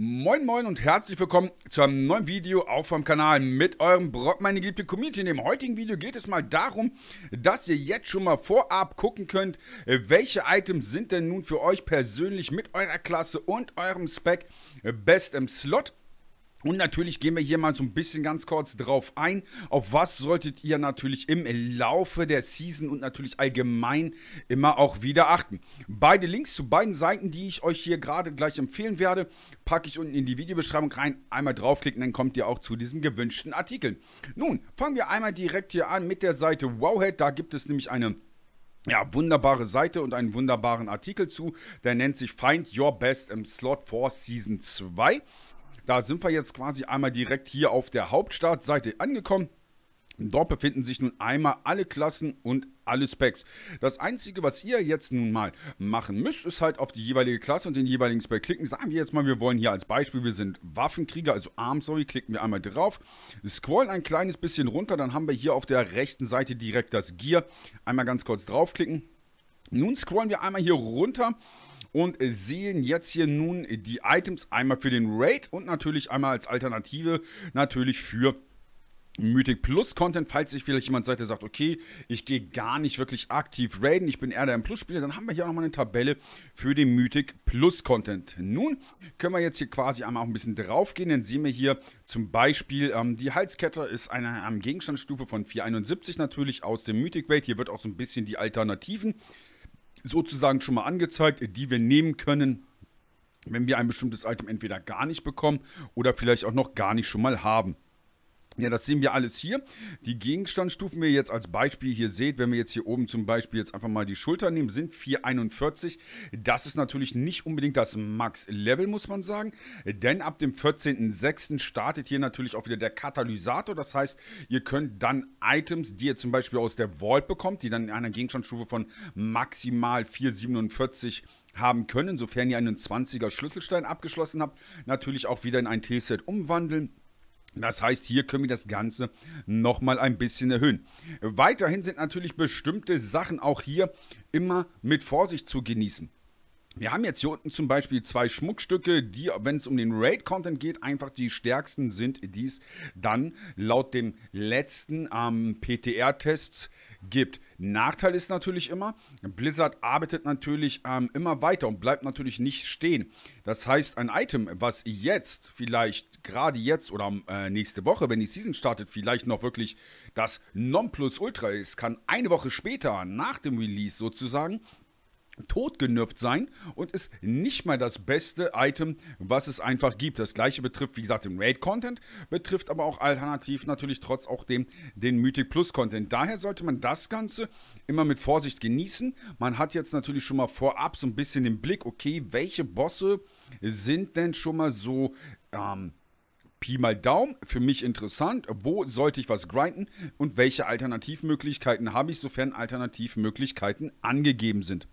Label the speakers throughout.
Speaker 1: Moin Moin und herzlich willkommen zu einem neuen Video auf vom Kanal mit eurem Brock, meine geliebte Community. In dem heutigen Video geht es mal darum, dass ihr jetzt schon mal vorab gucken könnt, welche Items sind denn nun für euch persönlich mit eurer Klasse und eurem Spec best im Slot. Und natürlich gehen wir hier mal so ein bisschen ganz kurz drauf ein. Auf was solltet ihr natürlich im Laufe der Season und natürlich allgemein immer auch wieder achten? Beide Links zu beiden Seiten, die ich euch hier gerade gleich empfehlen werde, packe ich unten in die Videobeschreibung rein. Einmal draufklicken, dann kommt ihr auch zu diesem gewünschten Artikel. Nun, fangen wir einmal direkt hier an mit der Seite Wowhead. Da gibt es nämlich eine ja, wunderbare Seite und einen wunderbaren Artikel zu. Der nennt sich Find Your Best im Slot for Season 2. Da sind wir jetzt quasi einmal direkt hier auf der Hauptstartseite angekommen. Dort befinden sich nun einmal alle Klassen und alle Specs. Das Einzige, was ihr jetzt nun mal machen müsst, ist halt auf die jeweilige Klasse und den jeweiligen Spec klicken. Sagen wir jetzt mal, wir wollen hier als Beispiel, wir sind Waffenkrieger, also sorry, klicken wir einmal drauf, scrollen ein kleines bisschen runter, dann haben wir hier auf der rechten Seite direkt das Gear. Einmal ganz kurz draufklicken. Nun scrollen wir einmal hier runter und sehen jetzt hier nun die Items einmal für den Raid und natürlich einmal als Alternative natürlich für Mythic Plus Content, falls sich vielleicht jemand seid, der sagt, okay, ich gehe gar nicht wirklich aktiv raiden, ich bin eher der M Plus Spieler, dann haben wir hier auch nochmal eine Tabelle für den Mythic Plus Content. Nun können wir jetzt hier quasi einmal auch ein bisschen draufgehen, dann sehen wir hier zum Beispiel, ähm, die Halskette ist eine ähm, Gegenstandsstufe von 471 natürlich aus dem Mythic Raid, hier wird auch so ein bisschen die Alternativen sozusagen schon mal angezeigt, die wir nehmen können, wenn wir ein bestimmtes Item entweder gar nicht bekommen oder vielleicht auch noch gar nicht schon mal haben. Ja, das sehen wir alles hier. Die Gegenstandsstufen, wie ihr jetzt als Beispiel hier seht, wenn wir jetzt hier oben zum Beispiel jetzt einfach mal die Schulter nehmen, sind 441. Das ist natürlich nicht unbedingt das Max-Level, muss man sagen. Denn ab dem 14.06. startet hier natürlich auch wieder der Katalysator. Das heißt, ihr könnt dann Items, die ihr zum Beispiel aus der Vault bekommt, die dann in einer Gegenstandsstufe von maximal 447 haben können, sofern ihr einen 20er Schlüsselstein abgeschlossen habt, natürlich auch wieder in ein T-Set umwandeln das heißt, hier können wir das Ganze nochmal ein bisschen erhöhen. Weiterhin sind natürlich bestimmte Sachen auch hier immer mit Vorsicht zu genießen. Wir haben jetzt hier unten zum Beispiel zwei Schmuckstücke, die, wenn es um den Raid-Content geht, einfach die stärksten sind, die es dann laut dem letzten ähm, ptr test gibt. Nachteil ist natürlich immer, Blizzard arbeitet natürlich ähm, immer weiter und bleibt natürlich nicht stehen. Das heißt, ein Item, was jetzt vielleicht gerade jetzt oder äh, nächste Woche, wenn die Season startet, vielleicht noch wirklich das Nonplusultra ist, kann eine Woche später, nach dem Release sozusagen, totgenürft sein und ist nicht mal das beste Item, was es einfach gibt. Das gleiche betrifft, wie gesagt, den Raid-Content, betrifft aber auch alternativ natürlich trotz auch dem den Mythic Plus-Content. Daher sollte man das Ganze immer mit Vorsicht genießen. Man hat jetzt natürlich schon mal vorab so ein bisschen den Blick, okay, welche Bosse sind denn schon mal so... Ähm, Pi mal Daumen, für mich interessant. Wo sollte ich was grinden und welche Alternativmöglichkeiten habe ich, sofern Alternativmöglichkeiten angegeben sind?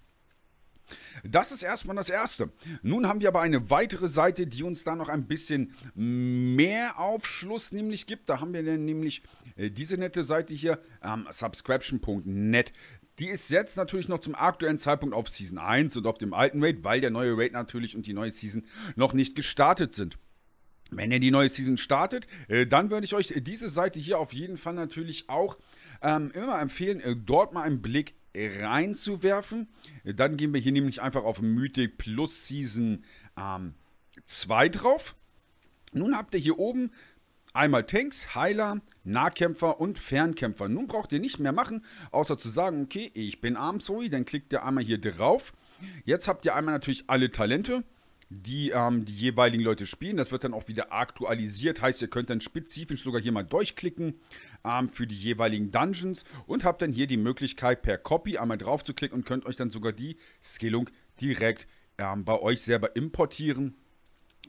Speaker 1: Das ist erstmal das Erste. Nun haben wir aber eine weitere Seite, die uns da noch ein bisschen mehr Aufschluss nämlich gibt. Da haben wir dann nämlich äh, diese nette Seite hier, ähm, subscription.net. Die ist jetzt natürlich noch zum aktuellen Zeitpunkt auf Season 1 und auf dem alten Raid, weil der neue Raid natürlich und die neue Season noch nicht gestartet sind. Wenn ihr die neue Season startet, äh, dann würde ich euch diese Seite hier auf jeden Fall natürlich auch ähm, immer empfehlen, äh, dort mal einen Blick reinzuwerfen. Dann gehen wir hier nämlich einfach auf Mythic Plus Season ähm, 2 drauf. Nun habt ihr hier oben einmal Tanks, Heiler, Nahkämpfer und Fernkämpfer. Nun braucht ihr nicht mehr machen, außer zu sagen, okay, ich bin Armsui, dann klickt ihr einmal hier drauf. Jetzt habt ihr einmal natürlich alle Talente die ähm, die jeweiligen Leute spielen. Das wird dann auch wieder aktualisiert. Heißt, ihr könnt dann spezifisch sogar hier mal durchklicken ähm, für die jeweiligen Dungeons und habt dann hier die Möglichkeit, per Copy einmal drauf zu klicken und könnt euch dann sogar die Skillung direkt ähm, bei euch selber importieren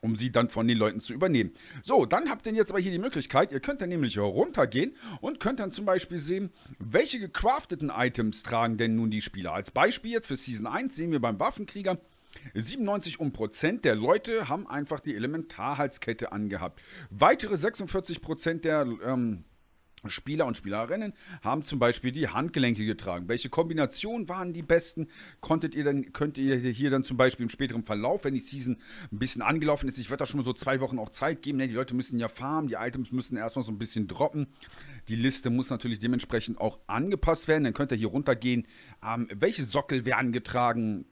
Speaker 1: um sie dann von den Leuten zu übernehmen. So, dann habt ihr jetzt aber hier die Möglichkeit, ihr könnt dann nämlich runtergehen und könnt dann zum Beispiel sehen, welche gecrafteten Items tragen denn nun die Spieler. Als Beispiel jetzt für Season 1 sehen wir beim Waffenkrieger, 97 Prozent der Leute haben einfach die Elementarhalskette angehabt. Weitere 46 Prozent der ähm, Spieler und Spielerinnen haben zum Beispiel die Handgelenke getragen. Welche Kombinationen waren die besten? Konntet ihr dann, könnt ihr hier dann zum Beispiel im späteren Verlauf, wenn die Season ein bisschen angelaufen ist, ich werde da schon mal so zwei Wochen auch Zeit geben, ne? die Leute müssen ja farmen, die Items müssen erstmal so ein bisschen droppen. Die Liste muss natürlich dementsprechend auch angepasst werden. Dann könnt ihr hier runtergehen. Ähm, welche Sockel werden getragen?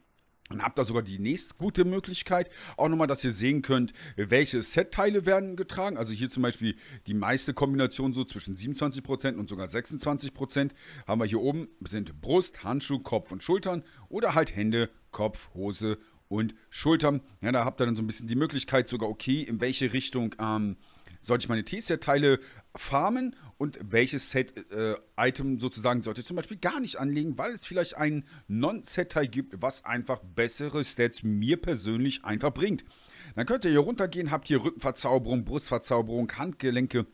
Speaker 1: Und habt da sogar die nächste gute Möglichkeit, auch nochmal, dass ihr sehen könnt, welche Setteile werden getragen. Also hier zum Beispiel die meiste Kombination so zwischen 27% und sogar 26% haben wir hier oben, sind Brust, Handschuh, Kopf und Schultern oder halt Hände, Kopf, Hose und Schultern. Ja, da habt ihr dann so ein bisschen die Möglichkeit sogar, okay, in welche Richtung ähm, sollte ich meine T-Set-Teile farmen und welches Set-Item äh, sozusagen sollte ich zum Beispiel gar nicht anlegen, weil es vielleicht ein Non-Set-Teil gibt, was einfach bessere Stats mir persönlich einfach bringt. Dann könnt ihr hier runtergehen, habt hier Rückenverzauberung, Brustverzauberung, Handgelenke.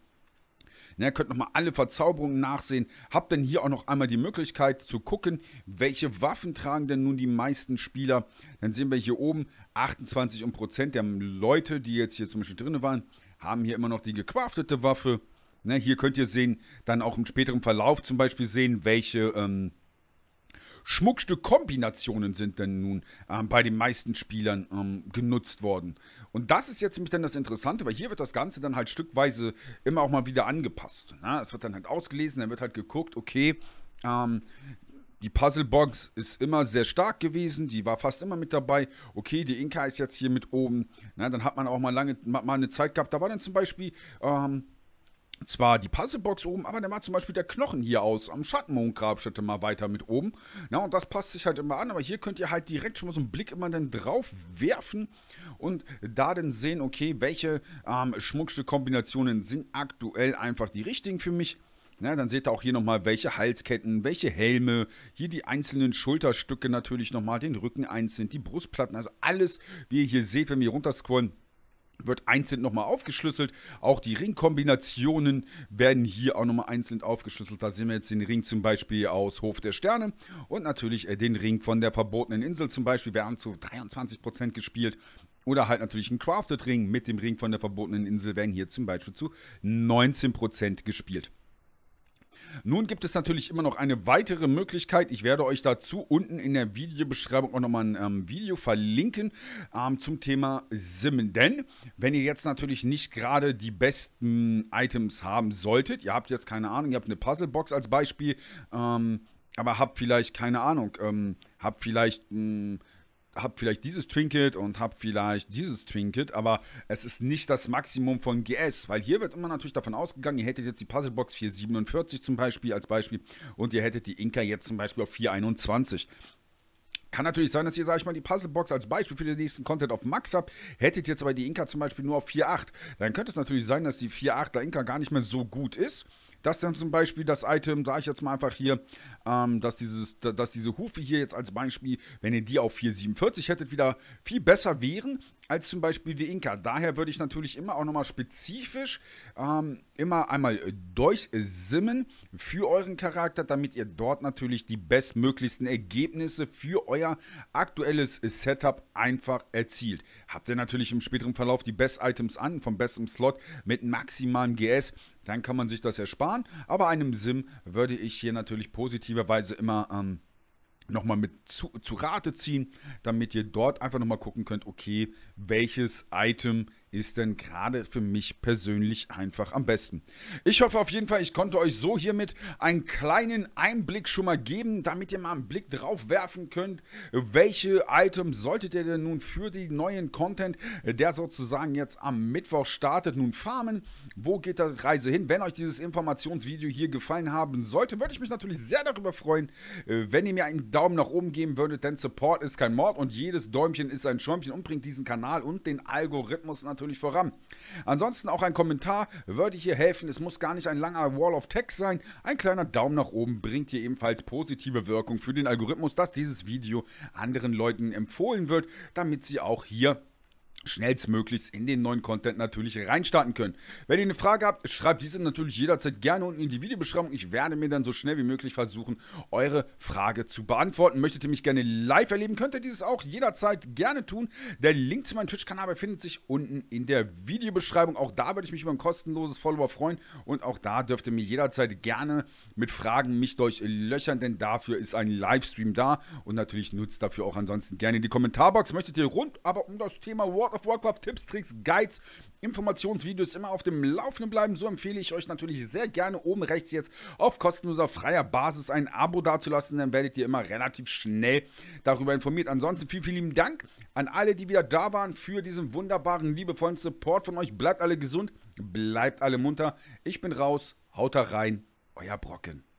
Speaker 1: Ne, könnt nochmal alle Verzauberungen nachsehen. Habt dann hier auch noch einmal die Möglichkeit zu gucken, welche Waffen tragen denn nun die meisten Spieler. Dann sehen wir hier oben 28 der Leute, die jetzt hier zum Beispiel drin waren, haben hier immer noch die gecraftete Waffe. Ne, hier könnt ihr sehen, dann auch im späteren Verlauf zum Beispiel sehen, welche ähm, Schmuckstückkombinationen sind denn nun ähm, bei den meisten Spielern ähm, genutzt worden. Und das ist jetzt nämlich dann das Interessante, weil hier wird das Ganze dann halt stückweise immer auch mal wieder angepasst. Ne? Es wird dann halt ausgelesen, dann wird halt geguckt, okay, ähm, die Puzzlebox ist immer sehr stark gewesen, die war fast immer mit dabei. Okay, die Inka ist jetzt hier mit oben. Na, dann hat man auch mal lange mal eine Zeit gehabt. Da war dann zum Beispiel ähm, zwar die Puzzlebox oben, aber dann war zum Beispiel der Knochen hier aus am Schattenmondgrabstätte mal weiter mit oben. Na, und das passt sich halt immer an, aber hier könnt ihr halt direkt schon mal so einen Blick immer dann drauf werfen und da dann sehen, okay, welche ähm, Schmuckstückkombinationen sind aktuell einfach die richtigen für mich. Na, ne, dann seht ihr auch hier nochmal, welche Halsketten, welche Helme, hier die einzelnen Schulterstücke natürlich nochmal, den Rücken einzeln, die Brustplatten, also alles, wie ihr hier seht, wenn wir runterscrollen, wird einzeln nochmal aufgeschlüsselt. Auch die Ringkombinationen werden hier auch nochmal einzeln aufgeschlüsselt. Da sehen wir jetzt den Ring zum Beispiel aus Hof der Sterne und natürlich äh, den Ring von der verbotenen Insel zum Beispiel. werden zu 23% gespielt. Oder halt natürlich ein Crafted Ring mit dem Ring von der verbotenen Insel werden hier zum Beispiel zu 19% gespielt. Nun gibt es natürlich immer noch eine weitere Möglichkeit. Ich werde euch dazu unten in der Videobeschreibung auch nochmal ein ähm, Video verlinken ähm, zum Thema Simmen. Denn wenn ihr jetzt natürlich nicht gerade die besten Items haben solltet, ihr habt jetzt keine Ahnung, ihr habt eine Puzzlebox als Beispiel, ähm, aber habt vielleicht keine Ahnung, ähm, habt vielleicht... Mh, hm, habe vielleicht dieses Trinket und habe vielleicht dieses Trinket, aber es ist nicht das Maximum von GS, weil hier wird immer natürlich davon ausgegangen, ihr hättet jetzt die Puzzlebox 447 zum Beispiel als Beispiel und ihr hättet die Inka jetzt zum Beispiel auf 421. Kann natürlich sein, dass ihr, sag ich mal, die Puzzlebox als Beispiel für den nächsten Content auf Max habt. Hättet jetzt aber die Inka zum Beispiel nur auf 4.8, dann könnte es natürlich sein, dass die 4.8er Inka gar nicht mehr so gut ist dass dann zum Beispiel das Item, sage ich jetzt mal einfach hier, ähm, dass, dieses, dass diese Hufe hier jetzt als Beispiel, wenn ihr die auf 447 hättet, wieder viel besser wären als zum Beispiel die Inka. Daher würde ich natürlich immer auch nochmal spezifisch ähm, immer einmal äh, durchsimmen für euren Charakter, damit ihr dort natürlich die bestmöglichsten Ergebnisse für euer aktuelles Setup einfach erzielt. Habt ihr natürlich im späteren Verlauf die Best-Items an, vom besten Slot mit maximalem GS, dann kann man sich das ersparen. Aber einem Sim würde ich hier natürlich positiverweise immer ähm, nochmal mit zu, zu Rate ziehen, damit ihr dort einfach nochmal gucken könnt, okay, welches Item ist denn gerade für mich persönlich einfach am besten. Ich hoffe auf jeden Fall, ich konnte euch so hiermit einen kleinen Einblick schon mal geben, damit ihr mal einen Blick drauf werfen könnt, welche Items solltet ihr denn nun für den neuen Content, der sozusagen jetzt am Mittwoch startet, nun farmen. Wo geht das Reise hin? Wenn euch dieses Informationsvideo hier gefallen haben sollte, würde ich mich natürlich sehr darüber freuen, äh, wenn ihr mir einen Daumen nach oben geben würdet, denn Support ist kein Mord und jedes Däumchen ist ein Schäumchen und bringt diesen Kanal und den Algorithmus natürlich natürlich voran. Ansonsten auch ein Kommentar würde hier helfen. Es muss gar nicht ein langer Wall of Text sein. Ein kleiner Daumen nach oben bringt hier ebenfalls positive Wirkung für den Algorithmus, dass dieses Video anderen Leuten empfohlen wird, damit sie auch hier schnellstmöglichst in den neuen Content natürlich reinstarten können. Wenn ihr eine Frage habt, schreibt diese natürlich jederzeit gerne unten in die Videobeschreibung. Ich werde mir dann so schnell wie möglich versuchen, eure Frage zu beantworten. Möchtet ihr mich gerne live erleben, könnt ihr dieses auch jederzeit gerne tun. Der Link zu meinem Twitch-Kanal befindet sich unten in der Videobeschreibung. Auch da würde ich mich über ein kostenloses Follower freuen und auch da dürft ihr mir jederzeit gerne mit Fragen mich durchlöchern, denn dafür ist ein Livestream da und natürlich nutzt dafür auch ansonsten gerne die Kommentarbox. Möchtet ihr rund aber um das Thema World of Warcraft Tipps, Tricks, Guides, Informationsvideos immer auf dem Laufenden bleiben. So empfehle ich euch natürlich sehr gerne oben rechts jetzt auf kostenloser freier Basis ein Abo dazulassen. Dann werdet ihr immer relativ schnell darüber informiert. Ansonsten vielen, vielen lieben Dank an alle, die wieder da waren für diesen wunderbaren, liebevollen Support von euch. Bleibt alle gesund, bleibt alle munter. Ich bin raus, haut da rein, euer Brocken.